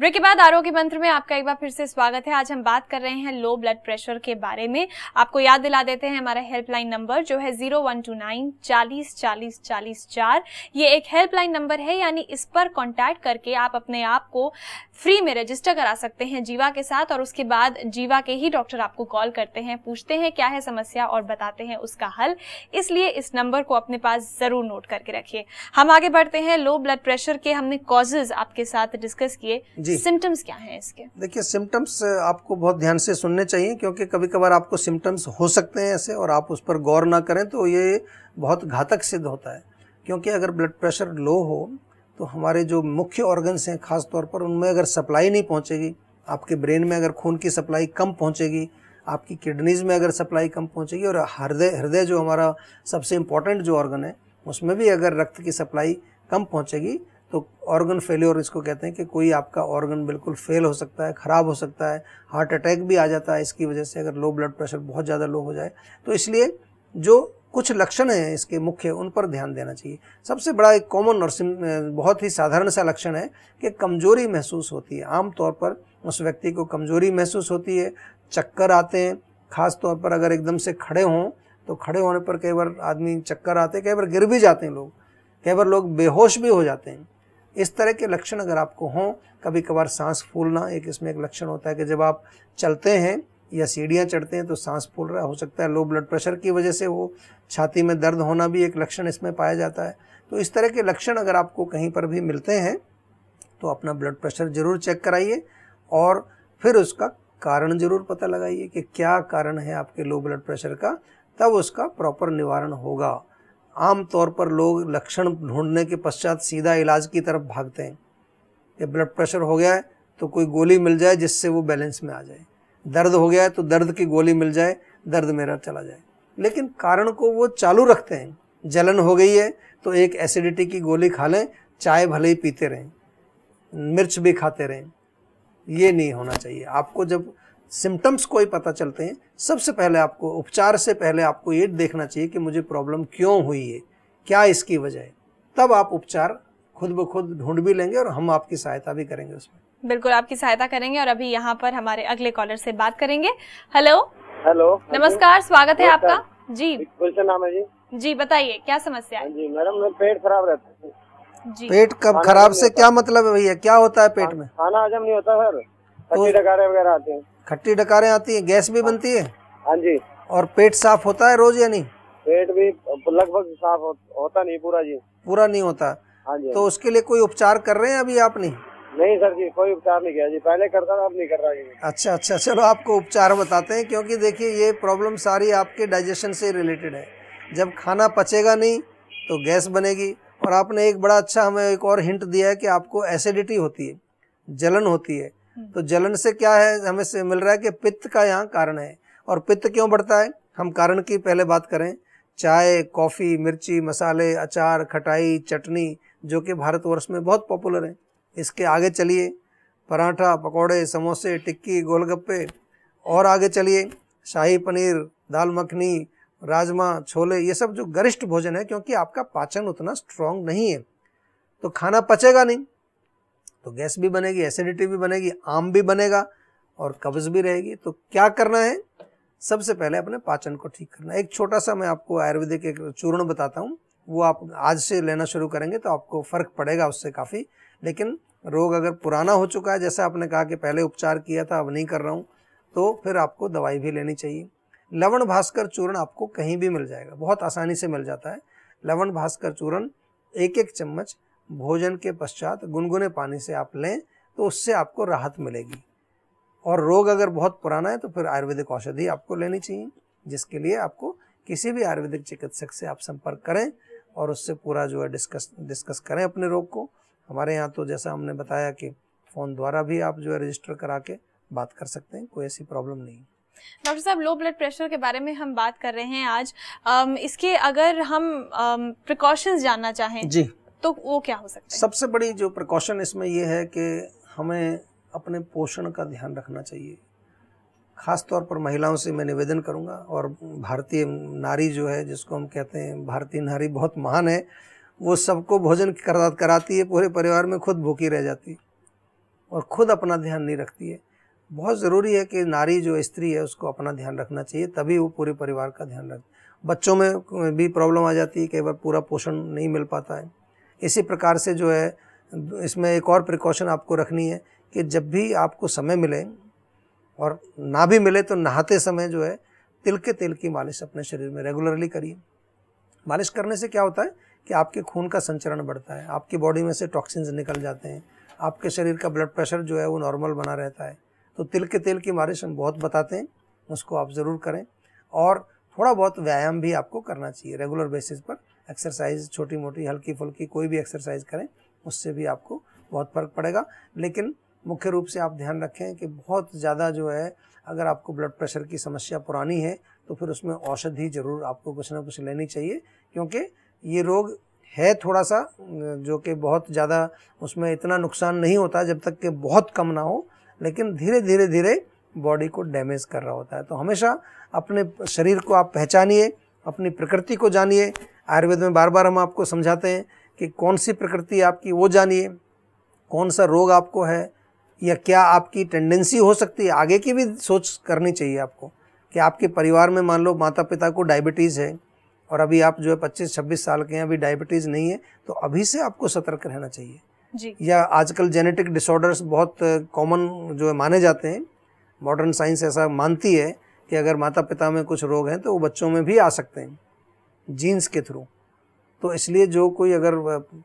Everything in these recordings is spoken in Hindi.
ब्रेक के बाद आरोग्य मंत्र में आपका एक बार फिर से स्वागत है आज हम बात कर रहे हैं लो ब्लड प्रेशर के बारे में आपको याद दिला देते हैं हमारा हेल्पलाइन नंबर जो है जीरो वन टू नाइन चालीस चालीस चालीस चार ये एक हेल्पलाइन नंबर है यानी इस पर कॉन्टैक्ट करके आप अपने आप को फ्री में रजिस्टर करा सकते हैं जीवा के साथ और उसके बाद जीवा के ही डॉक्टर आपको कॉल करते हैं पूछते हैं क्या है समस्या और बताते हैं उसका हल इसलिए इस नंबर को अपने पास जरूर नोट करके रखिए हम आगे बढ़ते हैं लो ब्लड प्रेशर के हमने कॉजेज आपके साथ डिस्कस किए जी सिम्टम्स क्या हैं इसके देखिए सिम्टम्स आपको बहुत ध्यान से सुनने चाहिए क्योंकि कभी कभार आपको सिम्टम्स हो सकते हैं ऐसे और आप उस पर गौर ना करें तो ये बहुत घातक सिद्ध होता है क्योंकि अगर ब्लड प्रेशर लो हो तो हमारे जो मुख्य ऑर्गन्स हैं खास तौर पर उनमें अगर सप्लाई नहीं पहुंचेगी आपके ब्रेन में अगर खून की सप्लाई कम पहुंचेगी आपकी किडनीज़ में अगर सप्लाई कम पहुंचेगी और हृदय हृदय जो हमारा सबसे इम्पोर्टेंट जो ऑर्गन है उसमें भी अगर रक्त की सप्लाई कम पहुंचेगी तो ऑर्गन फेल्योर इसको कहते हैं कि कोई आपका ऑर्गन बिल्कुल फेल हो सकता है ख़राब हो सकता है हार्ट अटैक भी आ जाता है इसकी वजह से अगर लो ब्लड प्रेशर बहुत ज़्यादा लो हो जाए तो इसलिए जो कुछ लक्षण हैं इसके मुख्य उन पर ध्यान देना चाहिए सबसे बड़ा एक कॉमन और बहुत ही साधारण सा लक्षण है कि कमजोरी महसूस होती है आमतौर पर उस व्यक्ति को कमजोरी महसूस होती है चक्कर आते हैं खास तौर पर अगर एकदम से खड़े हों तो खड़े होने पर कई बार आदमी चक्कर आते हैं कई बार गिर भी जाते हैं लोग कई बार लोग बेहोश भी हो जाते हैं इस तरह के लक्षण अगर आपको हों कभी कभार सांस फूलना एक इसमें एक लक्षण होता है कि जब आप चलते हैं या सीढ़ियाँ चढ़ते हैं तो सांस फूल रहा हो सकता है लो ब्लड प्रेशर की वजह से वो छाती में दर्द होना भी एक लक्षण इसमें पाया जाता है तो इस तरह के लक्षण अगर आपको कहीं पर भी मिलते हैं तो अपना ब्लड प्रेशर ज़रूर चेक कराइए और फिर उसका कारण ज़रूर पता लगाइए कि क्या कारण है आपके लो ब्लड प्रेशर का तब उसका प्रॉपर निवारण होगा आमतौर पर लोग लक्षण ढूंढने के पश्चात सीधा इलाज की तरफ भागते हैं ये ब्लड प्रेशर हो गया है तो कोई गोली मिल जाए जिससे वो बैलेंस में आ जाए दर्द हो गया है तो दर्द की गोली मिल जाए दर्द मेरा चला जाए लेकिन कारण को वो चालू रखते हैं जलन हो गई है तो एक एसिडिटी की गोली खा लें चाय भले ही पीते रहें मिर्च भी खाते रहें ये नहीं होना चाहिए आपको जब सिम्टम्स को ही पता चलते हैं सबसे पहले आपको उपचार से पहले आपको ये देखना चाहिए कि मुझे प्रॉब्लम क्यों हुई है क्या इसकी वजह है तब आप उपचार खुद ब खुद ढूंढ भी लेंगे और हम आपकी सहायता भी करेंगे उसमें बिल्कुल आपकी सहायता करेंगे और अभी यहाँ पर हमारे अगले कॉलर से बात करेंगे हेलो हेलो हाँ नमस्कार स्वागत है आपका जी बिल्कुल नाम है जी जी बताइए क्या समस्या है हाँ जी मैडम मैं पेट खराब रहता है जी पेट कब खराब से क्या मतलब है भैया क्या होता है पेट में खाना हजम नहीं होता सर तो वगैरह आते हैं खट्टी डकारें आती है गैस भी बनती है हाँ जी और पेट साफ होता है रोज या नहीं पेट भी लगभग साफ होता नहीं पूरा जी पूरा नहीं होता हाँ जी हाँ तो उसके लिए कोई उपचार कर रहे हैं अभी आप नहीं नहीं सर जी कोई उपचार नहीं किया जी पहले करता था अब नहीं कर रहा जी अच्छा अच्छा चलो आपको उपचार बताते हैं क्योंकि देखिए ये प्रॉब्लम सारी आपके डाइजेशन से रिलेटेड है जब खाना पचेगा नहीं तो गैस बनेगी और आपने एक बड़ा अच्छा हमें एक और हिंट दिया है कि आपको एसिडिटी होती है जलन होती है तो जलन से क्या है हमें से मिल रहा है कि पित्त का यहाँ कारण है और पित्त क्यों बढ़ता है हम कारण की पहले बात करें चाय कॉफ़ी मिर्ची मसाले अचार खटाई चटनी जो कि भारतवर्ष में बहुत पॉपुलर है इसके आगे चलिए पराठा पकौड़े समोसे टिक्की गोलगप्पे और आगे चलिए शाही पनीर दाल मखनी राजमा छोले ये सब जो गरिष्ठ भोजन है क्योंकि आपका पाचन उतना स्ट्रांग नहीं है तो खाना पचेगा नहीं तो गैस भी बनेगी एसिडिटी भी बनेगी आम भी बनेगा और कब्ज भी रहेगी तो क्या करना है सबसे पहले अपने पाचन को ठीक करना एक छोटा सा मैं आपको आयुर्वेदिक एक चूर्ण बताता हूँ वो आप आज से लेना शुरू करेंगे तो आपको फ़र्क पड़ेगा उससे काफ़ी लेकिन रोग अगर पुराना हो चुका है जैसे आपने कहा कि पहले उपचार किया था अब नहीं कर रहा हूँ तो फिर आपको दवाई भी लेनी चाहिए लवण भास्कर चूर्ण आपको कहीं भी मिल जाएगा बहुत आसानी से मिल जाता है लवण भास्कर चूर्ण एक एक चम्मच भोजन के पश्चात गुनगुने पानी से आप लें तो उससे आपको राहत मिलेगी और रोग अगर बहुत पुराना है तो फिर आयुर्वेदिक औषधि आपको लेनी चाहिए जिसके लिए आपको किसी भी आयुर्वेदिक चिकित्सक से आप संपर्क करें और उससे पूरा जो है डिस्कस डिस्कस करें अपने रोग को हमारे यहाँ तो जैसा हमने बताया कि फ़ोन द्वारा भी आप जो है रजिस्टर करा के बात कर सकते हैं कोई ऐसी प्रॉब्लम नहीं डॉक्टर साहब लो ब्लड प्रेशर के बारे में हम बात कर रहे हैं आज इसके अगर हम प्रिकॉशंस जानना चाहें जी तो वो क्या हो सकता है सबसे बड़ी जो प्रिकॉशन इसमें ये है कि हमें अपने पोषण का ध्यान रखना चाहिए खास तौर पर महिलाओं से मैं निवेदन करूंगा और भारतीय नारी जो है जिसको हम कहते हैं भारतीय नारी बहुत महान है वो सबको भोजन करा कराती है पूरे परिवार में खुद भूखी रह जाती है और खुद अपना ध्यान नहीं रखती है बहुत ज़रूरी है कि नारी जो स्त्री है उसको अपना ध्यान रखना चाहिए तभी वो पूरे परिवार का ध्यान रख बच्चों में भी प्रॉब्लम आ जाती है कई बार पूरा पोषण नहीं मिल पाता है इसी प्रकार से जो है इसमें एक और प्रिकॉशन आपको रखनी है कि जब भी आपको समय मिले और ना भी मिले तो नहाते समय जो है तिल के तेल की मालिश अपने शरीर में रेगुलरली करिए मालिश करने से क्या होता है कि आपके खून का संचरण बढ़ता है आपकी बॉडी में से टॉक्सिन्स निकल जाते हैं आपके शरीर का ब्लड प्रेशर जो है वो नॉर्मल बना रहता है तो तिल के तेल की मालिश हम बहुत बताते हैं उसको आप ज़रूर करें और थोड़ा बहुत व्यायाम भी आपको करना चाहिए रेगुलर बेसिस पर एक्सरसाइज छोटी मोटी हल्की फुल्की कोई भी एक्सरसाइज करें उससे भी आपको बहुत फ़र्क पड़ेगा लेकिन मुख्य रूप से आप ध्यान रखें कि बहुत ज़्यादा जो है अगर आपको ब्लड प्रेशर की समस्या पुरानी है तो फिर उसमें औषधि ज़रूर आपको कुछ ना कुछ लेनी चाहिए क्योंकि ये रोग है थोड़ा सा जो कि बहुत ज़्यादा उसमें इतना नुकसान नहीं होता जब तक कि बहुत कम ना हो लेकिन धीरे धीरे धीरे बॉडी को डैमेज कर रहा होता है तो हमेशा अपने शरीर को आप पहचानिए अपनी प्रकृति को जानिए आयुर्वेद में बार बार हम आपको समझाते हैं कि कौन सी प्रकृति आपकी वो जानिए कौन सा रोग आपको है या क्या आपकी टेंडेंसी हो सकती है आगे की भी सोच करनी चाहिए आपको कि आपके परिवार में मान लो माता पिता को डायबिटीज़ है और अभी आप जो है पच्चीस छब्बीस साल के हैं अभी डायबिटीज़ नहीं है तो अभी से आपको सतर्क रहना चाहिए जी। या आजकल जेनेटिक डिसऑर्डर्स बहुत कॉमन जो है माने जाते हैं मॉडर्न साइंस ऐसा मानती है कि अगर माता पिता में कुछ रोग हैं तो वो बच्चों में भी आ सकते हैं जीन्स के थ्रू तो इसलिए जो कोई अगर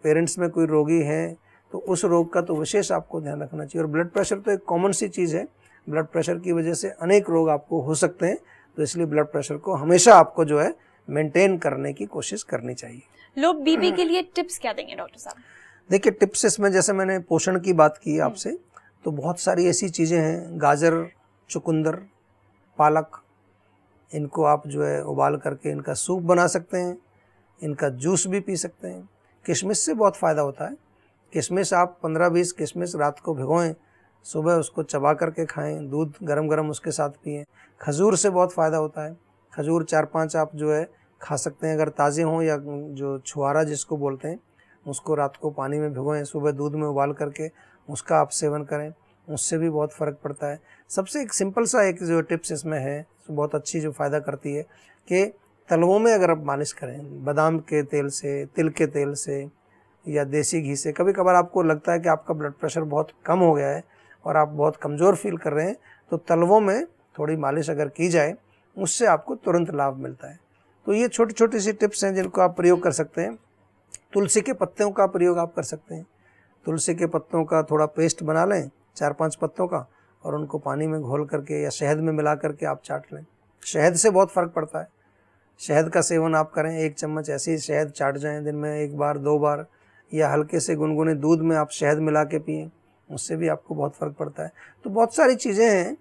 पेरेंट्स में कोई रोगी है तो उस रोग का तो विशेष आपको ध्यान रखना चाहिए और ब्लड प्रेशर तो एक कॉमन सी चीज़ है ब्लड प्रेशर की वजह से अनेक रोग आपको हो सकते हैं तो इसलिए ब्लड प्रेशर को हमेशा आपको जो है मेंटेन करने की कोशिश करनी चाहिए लोग बीपी के लिए टिप्स क्या देंगे डॉक्टर साहब देखिए टिप्स इसमें जैसे मैंने पोषण की बात की हम्म। आपसे तो बहुत सारी ऐसी चीज़ें हैं गाजर चुकंदर पालक इनको आप जो है उबाल करके इनका सूप बना सकते हैं इनका जूस भी पी सकते हैं किशमिश से बहुत फ़ायदा होता है किशमिश आप 15-20 किशमिश रात को भिगोएं सुबह उसको चबा करके खाएं दूध गरम गरम उसके साथ पिए खजूर से बहुत फ़ायदा होता है खजूर चार पांच आप जो है खा सकते हैं अगर ताज़े हों या जो छुहारा जिसको बोलते हैं उसको रात को पानी में भिगोएं सुबह दूध में उबाल करके उसका आप सेवन करें उससे भी बहुत फ़र्क पड़ता है सबसे एक सिंपल सा एक जो टिप्स इसमें है बहुत अच्छी जो फ़ायदा करती है कि तलवों में अगर आप मालिश करें बादाम के तेल से तिल के तेल से या देसी घी से कभी कभार आपको लगता है कि आपका ब्लड प्रेशर बहुत कम हो गया है और आप बहुत कमज़ोर फील कर रहे हैं तो तलवों में थोड़ी मालिश अगर की जाए उससे आपको तुरंत लाभ मिलता है तो ये छोटी छोटी सी टिप्स हैं जिनको आप प्रयोग कर सकते हैं तुलसी के पत्तों का प्रयोग आप कर सकते हैं तुलसी के पत्तों का थोड़ा पेस्ट बना लें चार पांच पत्तों का और उनको पानी में घोल करके या शहद में मिला करके आप चाट लें शहद से बहुत फ़र्क पड़ता है शहद का सेवन आप करें एक चम्मच ऐसे ही शहद चाट जाएं दिन में एक बार दो बार या हल्के से गुनगुने दूध में आप शहद मिला के पिए उससे भी आपको बहुत फ़र्क पड़ता है तो बहुत सारी चीज़ें हैं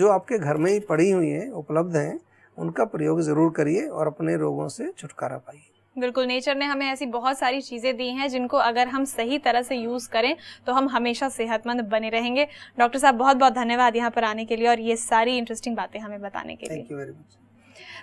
जो आपके घर में ही पड़ी हुई हैं उपलब्ध हैं उनका प्रयोग ज़रूर करिए और अपने रोगों से छुटकारा पाइए बिल्कुल नेचर ने हमें ऐसी बहुत सारी चीज़ें दी हैं जिनको अगर हम सही तरह से यूज़ करें तो हम हमेशा सेहतमंद बने रहेंगे डॉक्टर साहब बहुत बहुत धन्यवाद यहाँ पर आने के लिए और ये सारी इंटरेस्टिंग बातें हमें बताने के लिए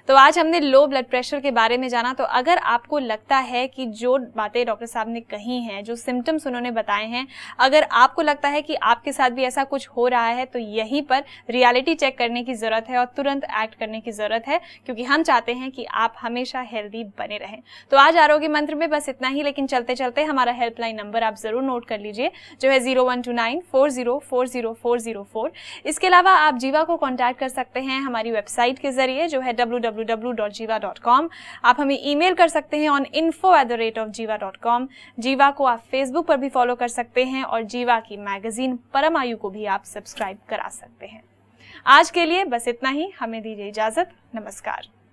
तो आज हमने लो ब्लड प्रेशर के बारे में जाना तो अगर आपको लगता है कि जो बातें डॉक्टर साहब ने कही हैं जो सिम्टम्स उन्होंने बताए हैं अगर आपको लगता है कि आपके साथ भी ऐसा कुछ हो रहा है तो यहीं पर रियलिटी चेक करने की ज़रूरत है और तुरंत एक्ट करने की ज़रूरत है क्योंकि हम चाहते हैं कि आप हमेशा हेल्दी बने रहें तो आज आरोग्य मंत्र में बस इतना ही लेकिन चलते चलते हमारा हेल्पलाइन नंबर आप ज़रूर नोट कर लीजिए जो है zero one two nine four zero four zero four zero four इसके अलावा आप जीवा को कॉन्टैक्ट कर सकते हैं हमारी वेबसाइट के ज़रिए जो है www.jiva.com आप हमें ईमेल कर सकते हैं on info at the rate of Jeeva dot com Jeeva को आप फेसबुक पर भी फॉलो कर सकते हैं और जीवा की मैगजीन परमायु को भी आप सब्सक्राइब करा सकते हैं आज के लिए बस इतना ही हमें दीजिए इजाजत नमस्कार